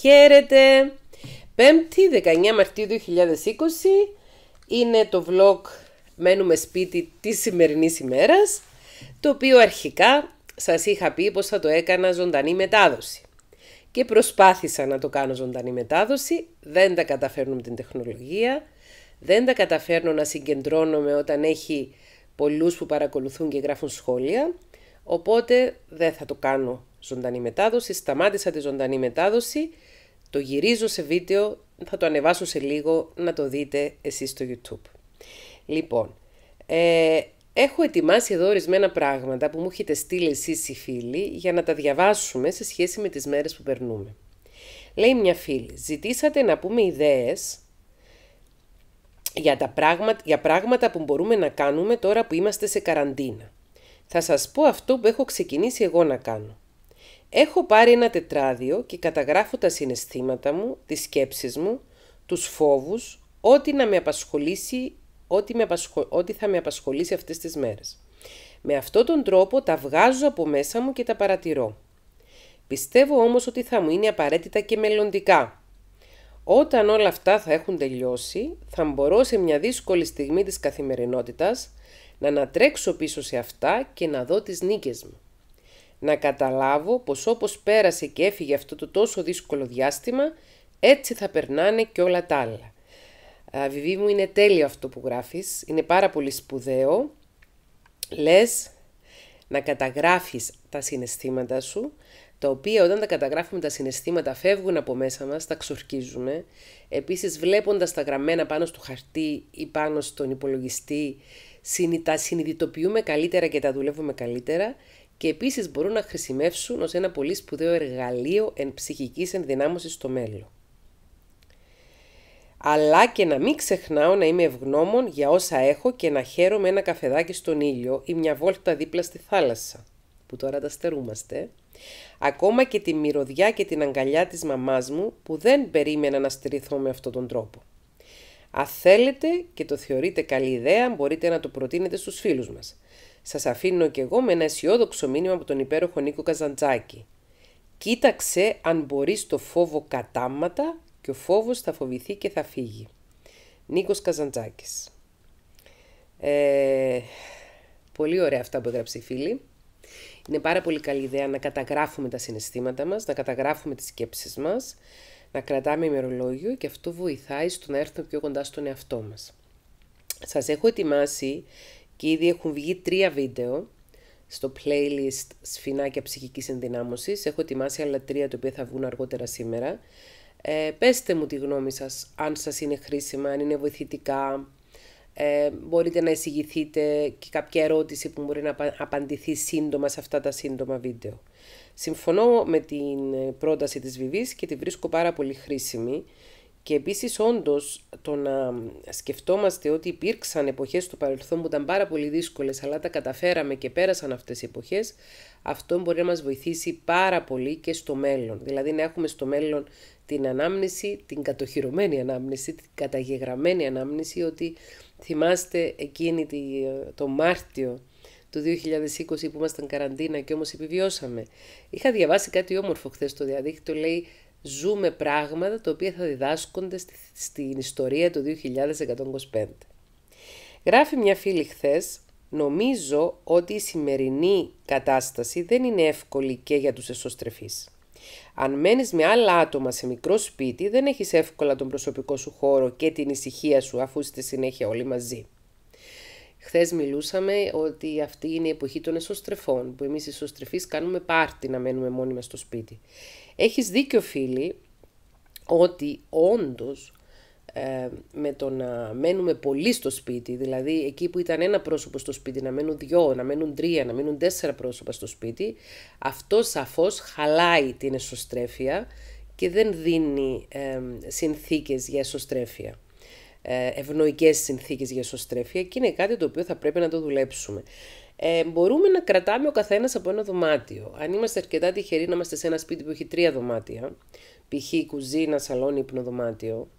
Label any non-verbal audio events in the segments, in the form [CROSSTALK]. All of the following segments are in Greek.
Χαίρετε! 5η 19 Μαρτίου 2020 είναι το vlog «Μένουμε σπίτι» της σημερινής ημέρας, το οποίο αρχικά σας είχα πει πως θα το έκανα ζωντανή μετάδοση και προσπάθησα να το κάνω ζωντανή μετάδοση, δεν τα καταφέρνω με την τεχνολογία, δεν τα καταφέρνω να συγκεντρώνομαι όταν έχει πολλούς που παρακολουθούν και γράφουν σχόλια, οπότε δεν θα το κάνω ζωντανή μετάδοση, σταμάτησα τη ζωντανή μετάδοση το γυρίζω σε βίντεο, θα το ανεβάσω σε λίγο να το δείτε εσείς στο YouTube. Λοιπόν, ε, έχω ετοιμάσει εδώ ορισμένα πράγματα που μου έχετε στείλει εσείς οι φίλοι για να τα διαβάσουμε σε σχέση με τις μέρες που περνούμε. Λέει μια φίλη, ζητήσατε να πούμε ιδέες για, τα πράγματα, για πράγματα που μπορούμε να κάνουμε τώρα που είμαστε σε καραντίνα. Θα σας πω αυτό που έχω ξεκινήσει εγώ να κάνω. Έχω πάρει ένα τετράδιο και καταγράφω τα συναισθήματα μου, τις σκέψεις μου, τους φόβους, ό,τι να με απασχολήσει, ό,τι, θα με απασχολήσει αυτές τις μέρες. Με αυτόν τον τρόπο τα βγάζω από μέσα μου και τα παρατηρώ. Πιστεύω όμως ότι θα μου είναι απαραίτητα και μελλοντικά. Όταν όλα αυτά θα έχουν τελειώσει, θα μπορώ σε μια δύσκολη στιγμή της καθημερινότητας να ανατρέξω πίσω σε αυτά και να δω τις νίκες μου να καταλάβω πως όπως πέρασε και έφυγε αυτό το τόσο δύσκολο διάστημα, έτσι θα περνάνε και όλα τα άλλα. Α, Βιβί μου, είναι τέλειο αυτό που γράφεις, είναι πάρα πολύ σπουδαίο. Λες να καταγράφεις τα συναισθήματα σου, τα οποία όταν τα καταγράφουμε τα συναισθήματα φεύγουν από μέσα μας, τα ξορκίζουμε. Επίσης βλέποντας τα γραμμένα πάνω στο χαρτί ή πάνω στον υπολογιστή, τα συνειδητοποιούμε καλύτερα και τα δουλεύουμε καλύτερα και επίσης μπορούν να χρησιμεύσουν ως ένα πολύ σπουδαίο εργαλείο εν ψυχικής ενδυνάμωσης στο μέλλον. Αλλά και να μην ξεχνάω να είμαι ευγνώμων για όσα έχω και να χαίρομαι ένα καφεδάκι στον ήλιο ή μια βόλτα δίπλα στη θάλασσα, που τώρα τα στερούμαστε. Ακόμα και τη μυρωδιά και την αγκαλιά της μαμάς μου που δεν περίμενα να στηριθώ με αυτόν τον τρόπο. Αν θέλετε και το θεωρείτε καλή ιδέα μπορείτε να το προτείνετε στους φίλους μας. Σας αφήνω και εγώ με ένα αισιόδοξο μήνυμα από τον υπέροχο Νίκο Καζαντζάκη. Κοίταξε αν μπορείς το φόβο κατάματα και ο φόβος θα φοβηθεί και θα φύγει. Νίκος Καζαντζάκης. Ε, πολύ ωραία αυτά που έγραψε η φίλη. Είναι πάρα πολύ καλή ιδέα να καταγράφουμε τα συναισθήματα μας, να καταγράφουμε τις σκέψεις μας, να κρατάμε ημερολόγιο και αυτό βοηθάει στο να έρθουμε πιο κοντά στον εαυτό μας. Σας έχω ετοιμάσει και ήδη έχουν βγει τρία βίντεο στο playlist Σφινάκια Ψυχικής Ενδυνάμωσης. Έχω ετοιμάσει άλλα τρία τα οποία θα βγουν αργότερα σήμερα. Ε, πέστε μου τη γνώμη σας, αν σας είναι χρήσιμα, αν είναι βοηθητικά. Ε, μπορείτε να εισηγηθείτε και κάποια ερώτηση που μπορεί να απαντηθεί σύντομα σε αυτά τα σύντομα βίντεο. Συμφωνώ με την πρόταση της Βιβής και τη βρίσκω πάρα πολύ χρήσιμη. Και επίσης όντως το να σκεφτόμαστε ότι υπήρξαν εποχές στο παρελθόν που ήταν πάρα πολύ δύσκολες, αλλά τα καταφέραμε και πέρασαν αυτές οι εποχές. αυτό μπορεί να μας βοηθήσει πάρα πολύ και στο μέλλον. Δηλαδή να έχουμε στο μέλλον την ανάμνηση, την κατοχυρωμένη ανάμνηση, την καταγεγραμμένη ανάμνηση ότι θυμάστε εκείνη τη, ε, το Μάρτιο του 2020 που ήμασταν καραντίνα και όμως επιβιώσαμε. Είχα διαβάσει κάτι όμορφο χθες στο διαδίκτυο, λέει ζούμε πράγματα τα οποία θα διδάσκονται στην ιστορία του 2125. Γράφει μια φίλη χθες. Νομίζω ότι η σημερινή κατάσταση δεν είναι εύκολη και για τους εσωστρεφείς. Αν μένεις με άλλα άτομα σε μικρό σπίτι, δεν έχεις εύκολα τον προσωπικό σου χώρο και την ησυχία σου αφού είστε συνέχεια όλοι μαζί. Χθες μιλούσαμε ότι αυτή είναι η εποχή των εσωστρεφών, που εμείς οι εσωστρεφείς κάνουμε πάρτι να μένουμε μόνοι μας στο σπίτι. Έχεις δίκιο, φίλοι, ότι όντως ε, με το να μένουμε πολύ στο σπίτι, δηλαδή εκεί που ήταν ένα πρόσωπο στο σπίτι, να μένουν δυο, να μένουν τρία, να μένουν τέσσερα πρόσωπα στο σπίτι, αυτό σαφώς χαλάει την εσωστρέφεια και δεν δίνει ε, συνθήκες για εσωστρέφεια. Ε, ευνοϊκές συνθήκες για σωστρέφεια και είναι κάτι το οποίο θα πρέπει να το δουλέψουμε. Ε, μπορούμε να κρατάμε ο καθένας από ένα δωμάτιο. Αν είμαστε αρκετά τυχεροί να είμαστε σε ένα σπίτι που έχει τρία δωμάτια, π.χ. κουζίνα, σαλόνι, υπνοδωμάτιο,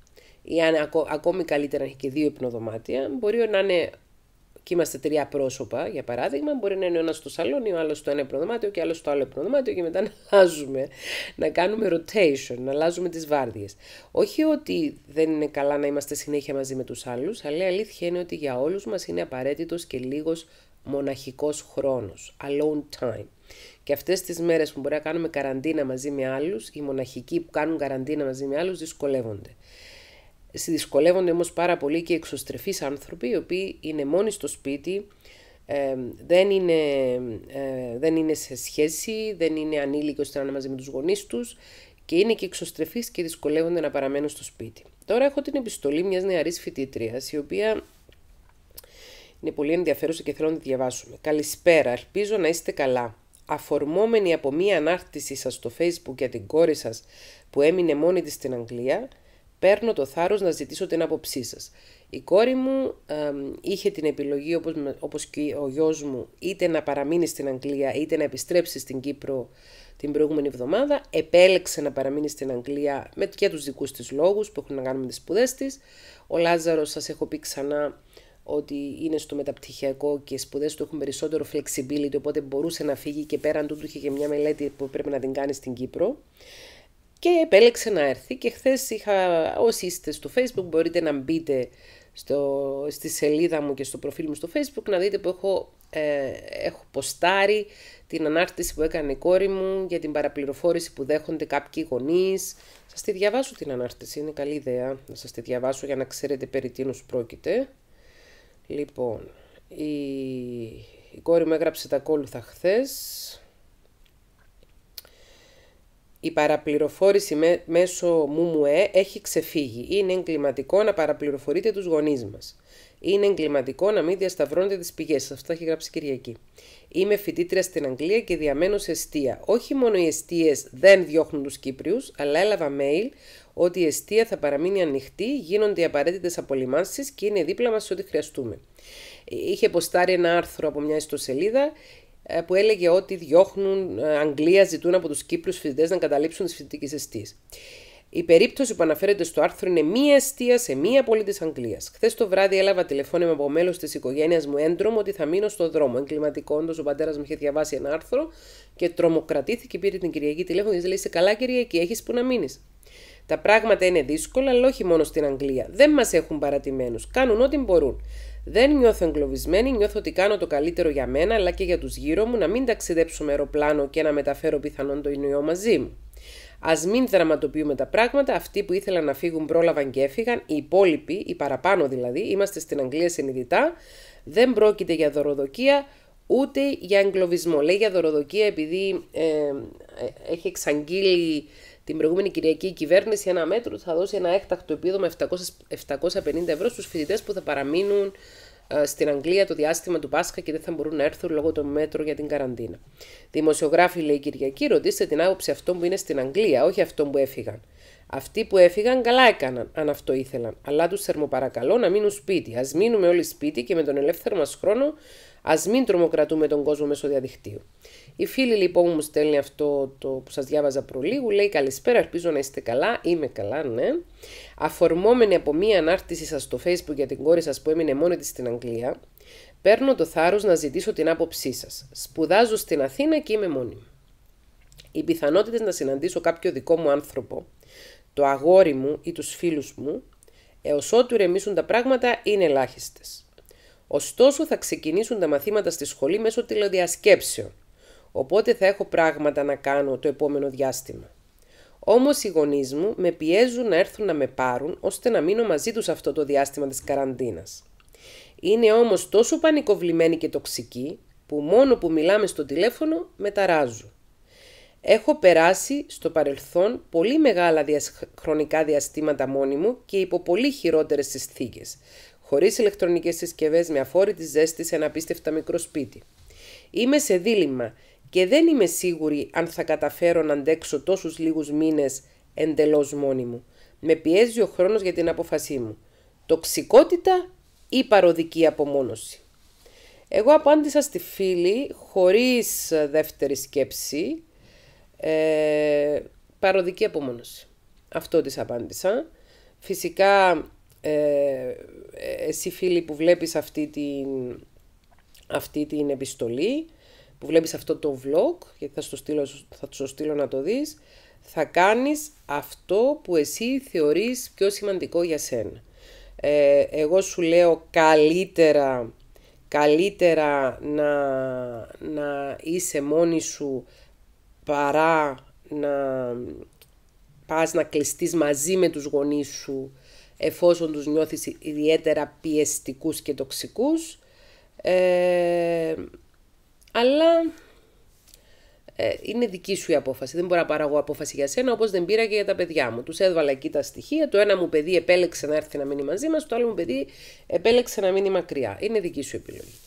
ή αν ακόμη καλύτερα έχει και δύο υπνοδωμάτια, μπορεί να είναι και είμαστε τρία πρόσωπα, για παράδειγμα, μπορεί να είναι ο ένας στο σαλόνι, ο άλλος στο ένα προδωμάτιο και άλλος στο άλλο προδωμάτιο και μετά να [LAUGHS] αλλάζουμε, να κάνουμε rotation, να αλλάζουμε τις βάρδιες. Όχι ότι δεν είναι καλά να είμαστε συνέχεια μαζί με τους άλλους, αλλά η αλήθεια είναι ότι για όλους μας είναι απαραίτητος και λίγος μοναχικός χρόνος, alone time. Και αυτές τις μέρες που μπορεί να κάνουμε καραντίνα μαζί με άλλους, οι μοναχικοί που κάνουν καραντίνα μαζί με άλλους δυσκολεύονται. Συνδυσκολεύονται όμως πάρα πολύ και εξωστρεφείς άνθρωποι, οι οποίοι είναι μόνοι στο σπίτι, ε, δεν, είναι, δεν είναι σε σχέση, δεν είναι ανήλικοι ώστε να είναι μαζί με τους γονείς τους και είναι και εξωστρεφείς και δυσκολεύονται να παραμένουν στο σπίτι. Τώρα έχω την επιστολή μιας νεαρής φοιτήτρια, η οποία είναι πολύ ενδιαφέρουσα και θέλω να τη διαβάσουμε. Καλησπέρα, ελπίζω να είστε καλά. Αφορμόμενη από μία ανάρτησή σας στο facebook για την κόρη σας που έμεινε μόνη της στην Αγγλία, παίρνω το θάρρος να ζητήσω την άποψή σας. Η κόρη μου είχε την επιλογή, όπως, όπως και ο γιος μου, είτε να παραμείνει στην Αγγλία, είτε να επιστρέψει στην Κύπρο την προηγούμενη εβδομάδα. Επέλεξε να παραμείνει στην Αγγλία με και τους δικούς της λόγους που έχουν να κάνουν με τις σπουδές της. Ο Λάζαρος σας έχω πει ξανά ότι είναι στο μεταπτυχιακό και οι σπουδές του έχουν περισσότερο flexibility, οπότε μπορούσε να φύγει και πέραν τούτου είχε και μια μελέτη που πρέπει να την κάνει στην Κύπρο και επέλεξε να έρθει και χθες είχα, όσοι είστε στο facebook μπορείτε να μπείτε στο, στη σελίδα μου και στο προφίλ μου στο facebook να δείτε που έχω, ε, έχω ποστάρει την ανάρτηση που έκανε η κόρη μου για την παραπληροφόρηση που δέχονται κάποιοι γονείς. Σας τη διαβάσω την ανάρτηση, είναι καλή ιδέα να σας τη διαβάσω για να ξέρετε περί τίνους πρόκειται. Λοιπόν, η, κόρη μου έγραψε τα ακόλουθα χθες, η παραπληροφόρηση με, μέσω ΜΟΜΟΕ έχει ξεφύγει. Είναι εγκληματικό να παραπληροφορείτε τους γονείς μας. Είναι εγκληματικό να μην διασταυρώνετε τις πηγές σας. Αυτό έχει γράψει Κυριακή. Είμαι φοιτήτρια στην Αγγλία και διαμένω σε αιστεία. Όχι μόνο οι αιστείες δεν διώχνουν τους Κύπριους, αλλά έλαβα mail ότι η αιστεία θα παραμείνει ανοιχτή, γίνονται οι απαραίτητες απολυμάνσεις και είναι δίπλα μας ό,τι χρειαστούμε. Είχε ποστάρει ένα άρθρο από μια ιστοσελίδα ε, που έλεγε ότι διώχνουν ε, Αγγλία, ζητούν από τους Κύπρους φοιτητές να καταλήψουν τις φοιτητικές αιστείες. Η περίπτωση που αναφέρεται στο άρθρο είναι μία αιστεία σε μία πόλη της Αγγλίας. Χθες το βράδυ έλαβα τηλεφώνημα από μέλος της οικογένειας μου έντρομο ότι θα μείνω στο δρόμο. Εγκληματικό, όντως ο πατέρας μου είχε διαβάσει ένα άρθρο και τρομοκρατήθηκε. Πήρε την Κυριακή τηλέφωνο και λέει: Σε καλά, Κυριακή, έχεις που να μείνεις. Τα πράγματα είναι δύσκολα, αλλά όχι μόνο στην Αγγλία. Δεν μας έχουν παρατημένους. Κάνουν ό,τι μπορούν. Δεν νιώθω εγκλωβισμένη, νιώθω ότι κάνω το καλύτερο για μένα αλλά και για τους γύρω μου να μην ταξιδέψω με αεροπλάνο και να μεταφέρω πιθανόν το ινοϊό μαζί μου. Ας μην δραματοποιούμε τα πράγματα. Αυτοί που ήθελαν να φύγουν πρόλαβαν και έφυγαν. Οι υπόλοιποι, οι παραπάνω δηλαδή, είμαστε στην Αγγλία συνειδητά. Δεν πρόκειται για δωροδοκία ούτε για εγκλωβισμό. Λέει για δωροδοκία επειδή ε, ε έχει εξαγγείλει την προηγούμενη Κυριακή η κυβέρνηση ένα μέτρο θα δώσει ένα έκτακτο επίδομα 750 ευρώ στους φοιτητές που θα παραμείνουν ε, στην Αγγλία το διάστημα του Πάσχα και δεν θα μπορούν να έρθουν λόγω των μέτρων για την καραντίνα. Δημοσιογράφοι, λέει η Κυριακή, ρωτήστε την άποψη αυτών που είναι στην Αγγλία, όχι αυτών που έφυγαν. Αυτοί που έφυγαν καλά έκαναν, αν αυτό ήθελαν. Αλλά τους θερμοπαρακαλώ να μείνουν σπίτι. Ας μείνουμε όλοι σπίτι και με τον ελεύθερο μας χρόνο, ας μην τρομοκρατούμε τον κόσμο μέσω διαδικτύου. Η φίλη λοιπόν μου στέλνει αυτό το που σας διάβαζα προλίγου, λέει καλησπέρα, ελπίζω να είστε καλά, είμαι καλά, ναι. Αφορμόμενη από μία ανάρτηση σας στο facebook για την κόρη σας που έμεινε μόνη της στην Αγγλία, παίρνω το θάρρος να ζητήσω την άποψή σας. Σπουδάζω στην Αθήνα και είμαι μόνη. Οι πιθανότητες να συναντήσω κάποιο δικό μου άνθρωπο, το αγόρι μου ή τους φίλους μου, έως ότου ρεμίσουν τα πράγματα είναι ελάχιστες. Ωστόσο θα ξεκινήσουν τα μαθήματα στη σχολή μέσω τηλεδιασκέψεων οπότε θα έχω πράγματα να κάνω το επόμενο διάστημα. Όμως οι γονείς μου με πιέζουν να έρθουν να με πάρουν ώστε να μείνω μαζί τους αυτό το διάστημα της καραντίνας. Είναι όμως τόσο πανικοβλημένη και τοξική που μόνο που μιλάμε στο τηλέφωνο με ταράζω. Έχω περάσει στο παρελθόν πολύ μεγάλα χρονικά διαστήματα μόνη μου και υπό πολύ χειρότερες συνθήκες, χωρίς ηλεκτρονικές συσκευές με αφόρητη ζέστη σε ένα απίστευτα μικρό σπίτι. Είμαι σε δίλημα και δεν είμαι σίγουρη αν θα καταφέρω να αντέξω τόσους λίγους μήνες εντελώς μόνη μου. Με πιέζει ο χρόνος για την απόφασή μου. Τοξικότητα ή παροδική απομόνωση. Εγώ απάντησα στη φίλη χωρίς δεύτερη σκέψη ε, παροδική απομόνωση. Αυτό της απάντησα. Φυσικά ε, εσύ φίλη που βλέπεις αυτή την, αυτή την επιστολή που βλέπεις αυτό το vlog, γιατί θα, στο στείλω, θα στείλω να το δεις, θα κάνεις αυτό που εσύ θεωρείς πιο σημαντικό για σένα. Ε, εγώ σου λέω καλύτερα, καλύτερα να, να είσαι μόνη σου παρά να πας να κλειστείς μαζί με τους γονείς σου εφόσον τους νιώθεις ιδιαίτερα πιεστικούς και τοξικούς. Ε, αλλά ε, είναι δική σου η απόφαση. Δεν μπορώ να πάρω εγώ απόφαση για σένα, όπως δεν πήρα και για τα παιδιά μου. Τους έβαλα εκεί τα στοιχεία. Το ένα μου παιδί επέλεξε να έρθει να μείνει μαζί μας, το άλλο μου παιδί επέλεξε να μείνει μακριά. Είναι δική σου επιλογή.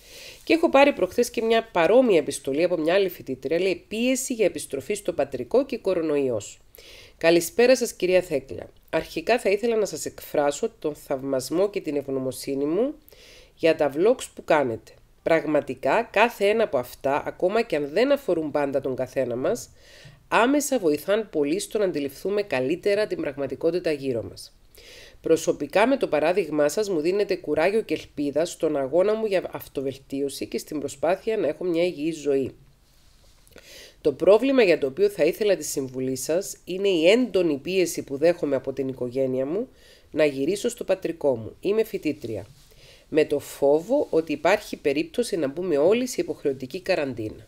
Και έχω πάρει προχθές και μια παρόμοια επιστολή από μια άλλη φοιτήτρια. Λέει Πίεση για επιστροφή στο πατρικό και κορονοϊός. Καλησπέρα σας, κυρία Θέκλα. Αρχικά θα ήθελα να σας εκφράσω τον θαυμασμό και την ευγνωμοσύνη μου για τα vlogs που κάνετε. Πραγματικά κάθε ένα από αυτά, ακόμα και αν δεν αφορούν πάντα τον καθένα μας, άμεσα βοηθάν πολύ στο να αντιληφθούμε καλύτερα την πραγματικότητα γύρω μας. Προσωπικά με το παράδειγμά σας μου δίνετε κουράγιο και ελπίδα στον αγώνα μου για αυτοβελτίωση και στην προσπάθεια να έχω μια υγιή ζωή. Το πρόβλημα για το οποίο θα ήθελα τη συμβουλή σας είναι η έντονη πίεση που δέχομαι από την οικογένεια μου να γυρίσω στο πατρικό μου. Είμαι φοιτήτρια με το φόβο ότι υπάρχει περίπτωση να μπούμε όλοι σε υποχρεωτική καραντίνα.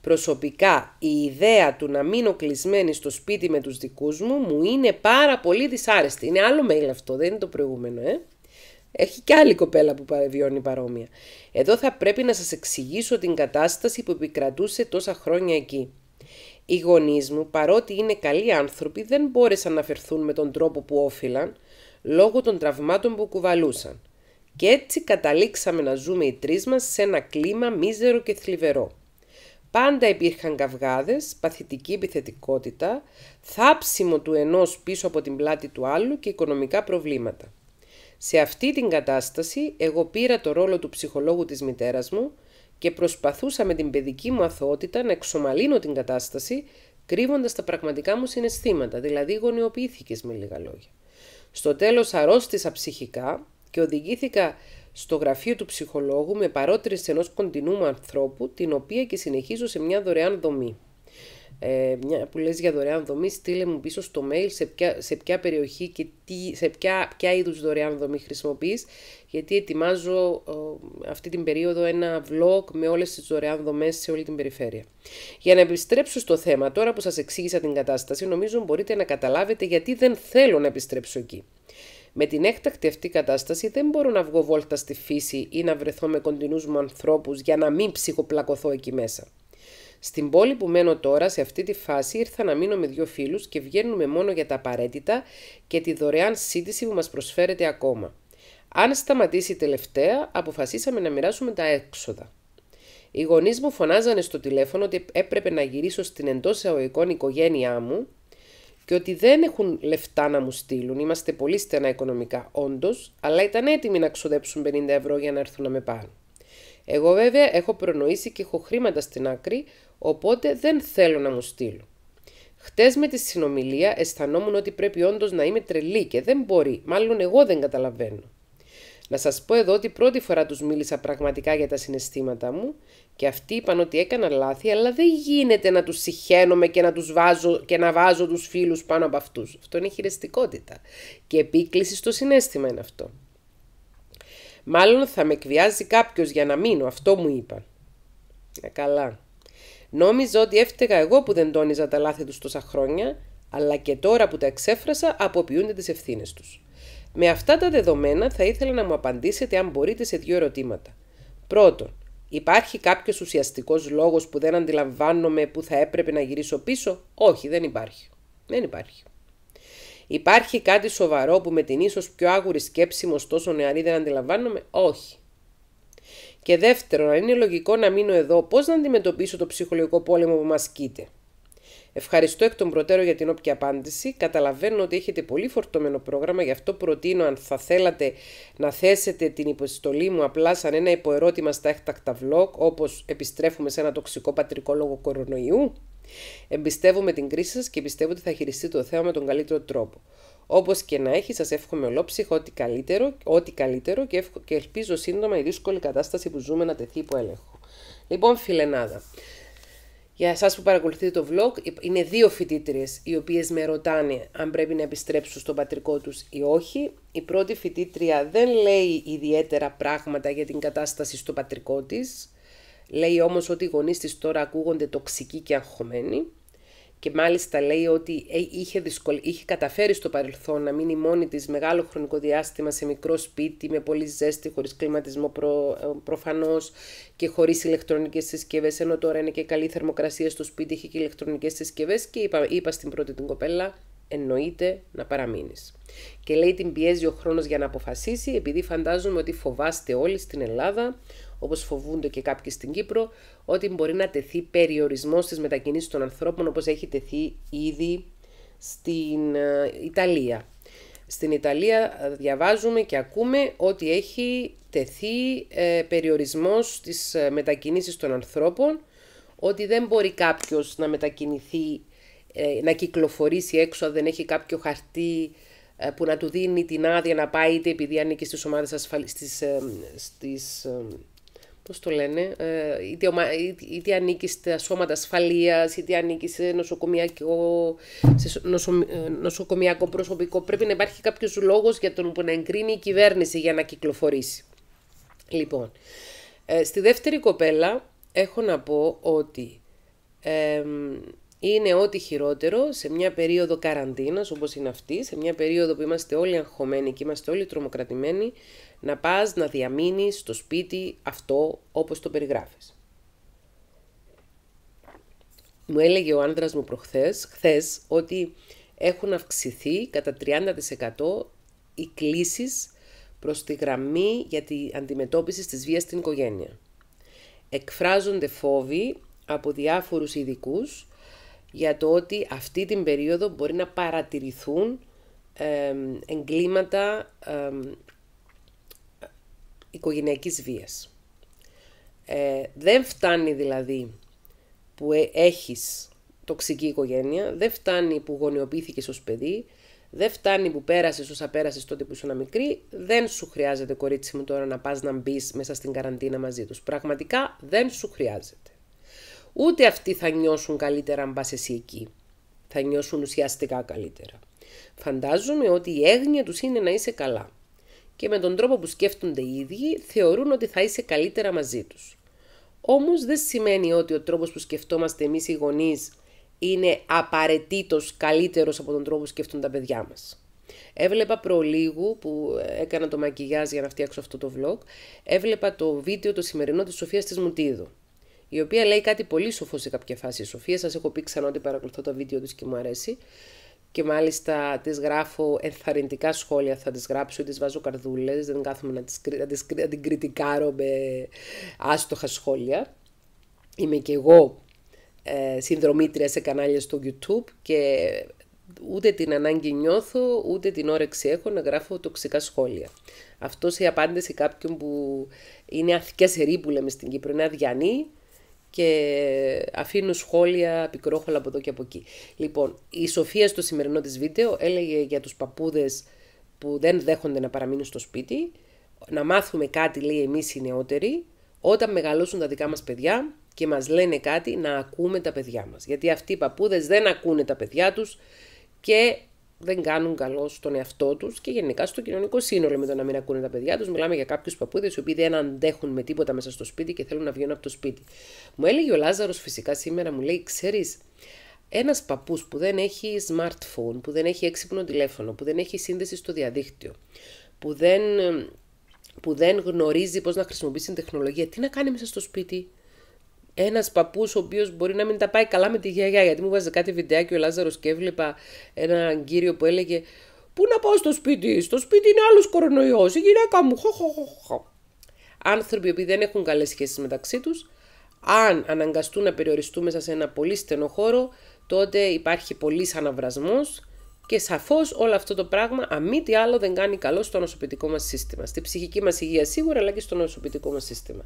Προσωπικά η ιδέα του να μείνω κλεισμένη στο σπίτι με τους δικούς μου μου είναι πάρα πολύ δυσάρεστη. Είναι άλλο mail αυτό, δεν είναι το προηγούμενο, ε. Έχει και άλλη κοπέλα που βιώνει παρόμοια. Εδώ θα πρέπει να σας εξηγήσω την κατάσταση που επικρατούσε τόσα χρόνια εκεί. Οι γονείς μου, παρότι είναι καλοί άνθρωποι, δεν μπόρεσαν να φερθούν με τον τρόπο που όφυλαν, λόγω των τραυμάτων που κουβαλούσαν. Και έτσι καταλήξαμε να ζούμε οι τρεις μας σε ένα κλίμα μίζερο και θλιβερό. Πάντα υπήρχαν καυγάδες, παθητική επιθετικότητα, θάψιμο του ενός πίσω από την πλάτη του άλλου και οικονομικά προβλήματα. Σε αυτή την κατάσταση εγώ πήρα το ρόλο του ψυχολόγου της μητέρας μου και προσπαθούσα με την παιδική μου αθωότητα να εξομαλύνω την κατάσταση κρύβοντας τα πραγματικά μου συναισθήματα, δηλαδή γονιοποιήθηκες με λίγα λόγια. Στο τέλος αρρώστησα ψυχικά και οδηγήθηκα στο γραφείο του ψυχολόγου με παρότριση ενός κοντινού μου ανθρώπου, την οποία και συνεχίζω σε μια δωρεάν δομή. Ε, μια που λες για δωρεάν δομή, στείλε μου πίσω στο mail σε ποια, περιοχή και τι, σε ποια, ποια είδους δωρεάν δομή χρησιμοποιείς, γιατί ετοιμάζω ε, αυτή την περίοδο ένα vlog με όλες τις δωρεάν δομές σε όλη την περιφέρεια. Για να επιστρέψω στο θέμα, τώρα που σας εξήγησα την κατάσταση, νομίζω μπορείτε να καταλάβετε γιατί δεν θέλω να επιστρέψω εκεί. Με την έκτακτη αυτή κατάσταση δεν μπορώ να βγω βόλτα στη φύση ή να βρεθώ με κοντινούς μου ανθρώπους για να μην ψυχοπλακωθώ εκεί μέσα. Στην πόλη που μένω τώρα, σε αυτή τη φάση, ήρθα να μείνω με δύο φίλους και βγαίνουμε μόνο για τα απαραίτητα και τη δωρεάν σύντηση που μας προσφέρεται ακόμα. Αν σταματήσει τελευταία, αποφασίσαμε να μοιράσουμε τα έξοδα. Οι γονείς μου φωνάζανε στο τηλέφωνο ότι έπρεπε να γυρίσω στην εντός εισαγωγικών οικογένειά μου και ότι δεν έχουν λεφτά να μου στείλουν. Είμαστε πολύ στενά οικονομικά, όντως, αλλά ήταν έτοιμοι να ξοδέψουν 50 ευρώ για να έρθουν να με πάρουν. Εγώ βέβαια έχω προνοήσει και έχω χρήματα στην άκρη, οπότε δεν θέλω να μου στείλουν. Χτες με τη συνομιλία αισθανόμουν ότι πρέπει όντως να είμαι τρελή και δεν μπορεί, μάλλον εγώ δεν καταλαβαίνω. Να σας πω εδώ ότι πρώτη φορά τους μίλησα πραγματικά για τα συναισθήματα μου και αυτοί είπαν ότι έκανα λάθη, αλλά δεν γίνεται να τους συχαίνομαι και να, τους βάζω, και να βάζω τους φίλους πάνω από αυτούς. Αυτό είναι χειριστικότητα και επίκληση στο συνέστημα είναι αυτό. Μάλλον θα με εκβιάζει κάποιος για να μείνω, αυτό μου είπαν. Ε, καλά. Νόμιζα ότι έφταιγα εγώ που δεν τόνιζα τα λάθη τους τόσα χρόνια, αλλά και τώρα που τα εξέφρασα αποποιούνται τις ευθύνες τους. Με αυτά τα δεδομένα θα ήθελα να μου απαντήσετε αν μπορείτε σε δύο ερωτήματα. Πρώτον, υπάρχει κάποιος ουσιαστικός λόγος που δεν αντιλαμβάνομαι που θα έπρεπε να γυρίσω πίσω. Όχι, δεν υπάρχει. Δεν υπάρχει. Υπάρχει κάτι σοβαρό που με την ίσως πιο άγουρη σκέψη μου τόσο νεαρή δεν αντιλαμβάνομαι. Όχι. Και δεύτερον, αν είναι λογικό να μείνω εδώ, πώς να αντιμετωπίσω το ψυχολογικό πόλεμο που μας κείται. Ευχαριστώ εκ των προτέρων για την όποια απάντηση. Καταλαβαίνω ότι έχετε πολύ φορτωμένο πρόγραμμα, γι' αυτό προτείνω αν θα θέλατε να θέσετε την υποστολή μου απλά σαν ένα υποερώτημα στα έκτακτα vlog, όπως επιστρέφουμε σε ένα τοξικό πατρικό λόγο κορονοϊού. Εμπιστεύομαι την κρίση σας και πιστεύω ότι θα χειριστεί το θέμα με τον καλύτερο τρόπο. Όπως και να έχει, σας εύχομαι ολόψυχα ό,τι καλύτερο, ό,τι καλύτερο και, και ελπίζω σύντομα η δύσκολη κατάσταση που ζούμε να τεθεί υπό έλεγχο. Λοιπόν, φιλενάδα. Για εσάς που παρακολουθείτε το vlog, είναι δύο φοιτήτριες οι οποίες με ρωτάνε αν πρέπει να επιστρέψουν στον πατρικό τους ή όχι. Η πρώτη φοιτήτρια δεν λέει ιδιαίτερα πράγματα για την κατάσταση στο πατρικό της. Λέει όμως ότι οι γονείς της τώρα ακούγονται τοξικοί και αγχωμένοι και μάλιστα λέει ότι ε, είχε, είχε καταφέρει στο παρελθόν να μείνει μόνη της μεγάλο χρονικό διάστημα σε μικρό σπίτι με πολύ ζέστη, χωρίς κλιματισμό προ... Ε, προφανώς και χωρίς ηλεκτρονικές συσκευές, ενώ τώρα είναι και καλή θερμοκρασία στο σπίτι, είχε και ηλεκτρονικές συσκευές και είπα, είπα στην πρώτη την κοπέλα εννοείται να παραμείνεις. Και λέει την πιέζει ο χρόνος για να αποφασίσει επειδή φαντάζομαι ότι φοβάστε όλοι στην Ελλάδα όπως φοβούνται και κάποιοι στην Κύπρο, ότι μπορεί να τεθεί περιορισμός στις μετακινήσεις των ανθρώπων όπως έχει τεθεί ήδη στην ε, Ιταλία. Στην Ιταλία ε, διαβάζουμε και ακούμε ότι έχει τεθεί περιορισμό περιορισμός στις ε, μετακινήσεις των ανθρώπων, ότι δεν μπορεί κάποιος να μετακινηθεί, να κυκλοφορήσει έξω δεν έχει κάποιο χαρτί που να του δίνει την άδεια να πάει είτε επειδή ανήκει στις ομάδες ασφαλ... στις πώς το λένε, ε, είτε, ομα, είτε, είτε ανήκει στα σώματα ασφαλείας, είτε ανήκει σε νοσοκομιακό, σε νοσο, ε, νοσοκομιακό προσωπικό, πρέπει να υπάρχει κάποιος λόγος για τον που να εγκρίνει η κυβέρνηση για να κυκλοφορήσει. Λοιπόν, ε, στη δεύτερη κοπέλα έχω να πω ότι ε, είναι ό,τι χειρότερο σε μια περίοδο καραντίνας όπως είναι αυτή, σε μια περίοδο που είμαστε όλοι αγχωμένοι και είμαστε όλοι τρομοκρατημένοι, να πας να διαμείνεις στο σπίτι αυτό όπως το περιγράφεις. Μου έλεγε ο άντρας μου προχθές, χθες, ότι έχουν αυξηθεί κατά 30% οι κλήσεις προς τη γραμμή για την αντιμετώπιση της βίας στην οικογένεια. Εκφράζονται φόβοι από διάφορους ειδικούς για το ότι αυτή την περίοδο μπορεί να παρατηρηθούν εγκλήματα οικογενειακής βίας. Ε, δεν φτάνει δηλαδή που ε, έχεις τοξική οικογένεια, δεν φτάνει που γονιοποιήθηκες ως παιδί, δεν φτάνει που πέρασες όσα πέρασες τότε που ήσουν μικρή, δεν σου χρειάζεται κορίτσι μου τώρα να πας να μπεις μέσα στην καραντίνα μαζί τους. Πραγματικά δεν σου χρειάζεται. Ούτε αυτοί θα νιώσουν καλύτερα αν πας εσύ εκεί. Θα νιώσουν ουσιαστικά καλύτερα. Φαντάζομαι ότι η έγνοια τους είναι να είσαι καλά και με τον τρόπο που σκέφτονται οι ίδιοι θεωρούν ότι θα είσαι καλύτερα μαζί τους. Όμως δεν σημαίνει ότι ο τρόπος που σκεφτόμαστε εμείς οι γονείς είναι απαραίτητος καλύτερος από τον τρόπο που σκέφτονται τα παιδιά μας. Έβλεπα προλίγου που έκανα το μακιγιάζ για να φτιάξω αυτό το vlog, έβλεπα το βίντεο το σημερινό της Σοφίας της Μουτίδου, η οποία λέει κάτι πολύ σοφό σε κάποια φάση. Η Σοφία, σας έχω πει ξανά ότι παρακολουθώ τα βίντεο της και μου αρέσει και μάλιστα τις γράφω ενθαρρυντικά σχόλια, θα τις γράψω, ή τις βάζω καρδούλες, δεν κάθομαι να, τις, να, την κριτικάρω με άστοχα σχόλια. Είμαι και εγώ ε, συνδρομήτρια σε κανάλια στο YouTube και ούτε την ανάγκη νιώθω, ούτε την όρεξη έχω να γράφω τοξικά σχόλια. Αυτό σε απάντηση κάποιον που είναι ερή που λέμε στην Κύπρο, είναι αδιανή, και αφήνω σχόλια πικρόχολα από εδώ και από εκεί. Λοιπόν, η Σοφία στο σημερινό της βίντεο έλεγε για τους παππούδες που δεν δέχονται να παραμείνουν στο σπίτι, να μάθουμε κάτι λέει εμείς οι νεότεροι, όταν μεγαλώσουν τα δικά μας παιδιά και μας λένε κάτι να ακούμε τα παιδιά μας. Γιατί αυτοί οι παππούδες δεν ακούνε τα παιδιά τους και δεν κάνουν καλό στον εαυτό τους και γενικά στο κοινωνικό σύνολο με το να μην ακούνε τα παιδιά τους. Μιλάμε για κάποιους παππούδες οι οποίοι δεν αντέχουν με τίποτα μέσα στο σπίτι και θέλουν να βγαίνουν από το σπίτι. Μου έλεγε ο Λάζαρος φυσικά σήμερα, μου λέει, ξέρεις, ένας παππούς που δεν έχει smartphone, που δεν έχει έξυπνο τηλέφωνο, που δεν έχει σύνδεση στο διαδίκτυο, που δεν, που δεν γνωρίζει πώς να χρησιμοποιήσει την τεχνολογία, τι να κάνει μέσα στο σπίτι ένας παππούς ο οποίος μπορεί να μην τα πάει καλά με τη γιαγιά. Γιατί μου βάζει κάτι βιντεάκι ο Λάζαρος και έβλεπα έναν κύριο που έλεγε Πού να πάω στο σπίτι, στο σπίτι είναι άλλος κορονοϊός, η γυναίκα μου. Χω, χω, χω. Άνθρωποι που δεν έχουν καλές σχέσεις μεταξύ τους, αν αναγκαστούν να περιοριστούν μέσα σε ένα πολύ στενό χώρο, τότε υπάρχει πολύ αναβρασμός και σαφώς όλο αυτό το πράγμα, αμή τι άλλο, δεν κάνει καλό στο νοσοποιητικό μας σύστημα. Στη ψυχική μας υγεία σίγουρα, αλλά και στο νοσοποιητικό μας σύστημα.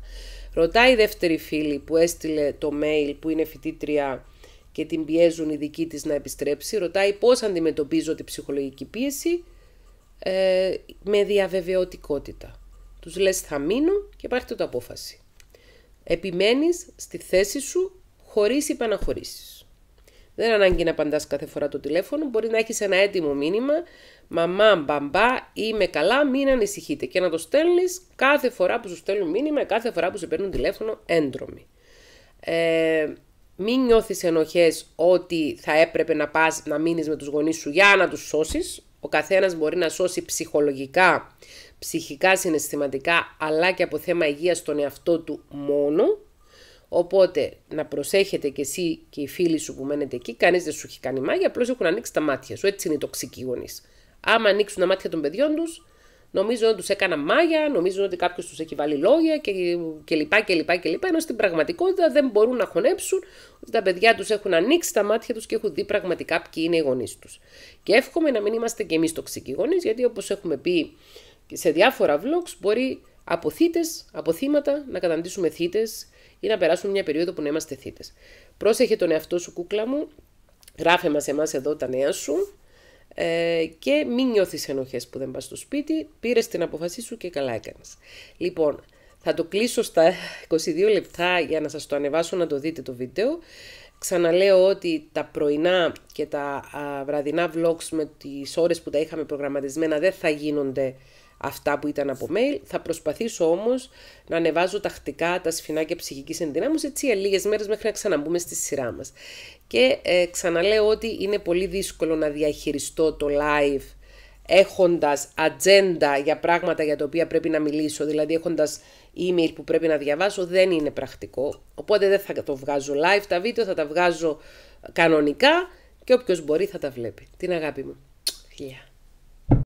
Ρωτάει η δεύτερη φίλη που έστειλε το mail που είναι φοιτήτρια και την πιέζουν οι δικοί της να επιστρέψει. Ρωτάει πώς αντιμετωπίζω τη ψυχολογική πίεση ε, με διαβεβαιωτικότητα. Τους λες θα μείνω και πάρτε το απόφαση. Επιμένεις στη θέση σου χωρίς υπαναχωρήσεις. Δεν ανάγκη να απαντάς κάθε φορά το τηλέφωνο. Μπορεί να έχεις ένα έτοιμο μήνυμα. Μαμά, μπαμπά, είμαι καλά, μην ανησυχείτε. Και να το στέλνεις κάθε φορά που σου στέλνουν μήνυμα, κάθε φορά που σε παίρνουν τηλέφωνο έντρομη. Ε, μην νιώθεις ενοχές ότι θα έπρεπε να πας να μείνεις με τους γονείς σου για να τους σώσεις. Ο καθένας μπορεί να σώσει ψυχολογικά, ψυχικά, συναισθηματικά, αλλά και από θέμα υγείας τον εαυτό του μόνο. Οπότε να προσέχετε κι εσύ και οι φίλοι σου που μένετε εκεί, κανείς δεν σου έχει κάνει μάγια, απλώς έχουν ανοίξει τα μάτια σου. Έτσι είναι οι τοξικοί γονείς. Άμα ανοίξουν τα μάτια των παιδιών τους, νομίζω ότι τους έκανα μάγια, νομίζω ότι κάποιος τους έχει βάλει λόγια κλπ. Και, και, και, και ενώ στην πραγματικότητα δεν μπορούν να χωνέψουν ότι τα παιδιά τους έχουν ανοίξει τα μάτια τους και έχουν δει πραγματικά ποιοι είναι οι γονείς τους. Και εύχομαι να μην είμαστε κι εμείς τοξικοί γονείς, γιατί όπως έχουμε πει σε διάφορα vlogs, μπορεί από θύτε, από θύματα να καταντήσουμε θύτες ή να περάσουμε μια περίοδο που να είμαστε θύτες. Πρόσεχε τον εαυτό σου, κούκλα μου. Γράφε μας εμάς εδώ τα νέα σου. Ε, και μην νιώθεις ενοχές που δεν πας στο σπίτι. Πήρες την αποφασή σου και καλά έκανες. Λοιπόν, θα το κλείσω στα 22 λεπτά για να σας το ανεβάσω να το δείτε το βίντεο. Ξαναλέω ότι τα πρωινά και τα βραδινά vlogs με τις ώρες που τα είχαμε προγραμματισμένα δεν θα γίνονται αυτά που ήταν από mail. Θα προσπαθήσω όμως να ανεβάζω τακτικά τα σφινάκια ψυχικής ενδυνάμωσης έτσι για λίγες μέρες μέχρι να ξαναμπούμε στη σειρά μας. Και ε, ξαναλέω ότι είναι πολύ δύσκολο να διαχειριστώ το live έχοντας ατζέντα για πράγματα για τα οποία πρέπει να μιλήσω, δηλαδή έχοντας email που πρέπει να διαβάσω, δεν είναι πρακτικό. Οπότε δεν θα το βγάζω live τα βίντεο, θα τα βγάζω κανονικά και όποιος μπορεί θα τα βλέπει. Την αγάπη μου. Φιλιά.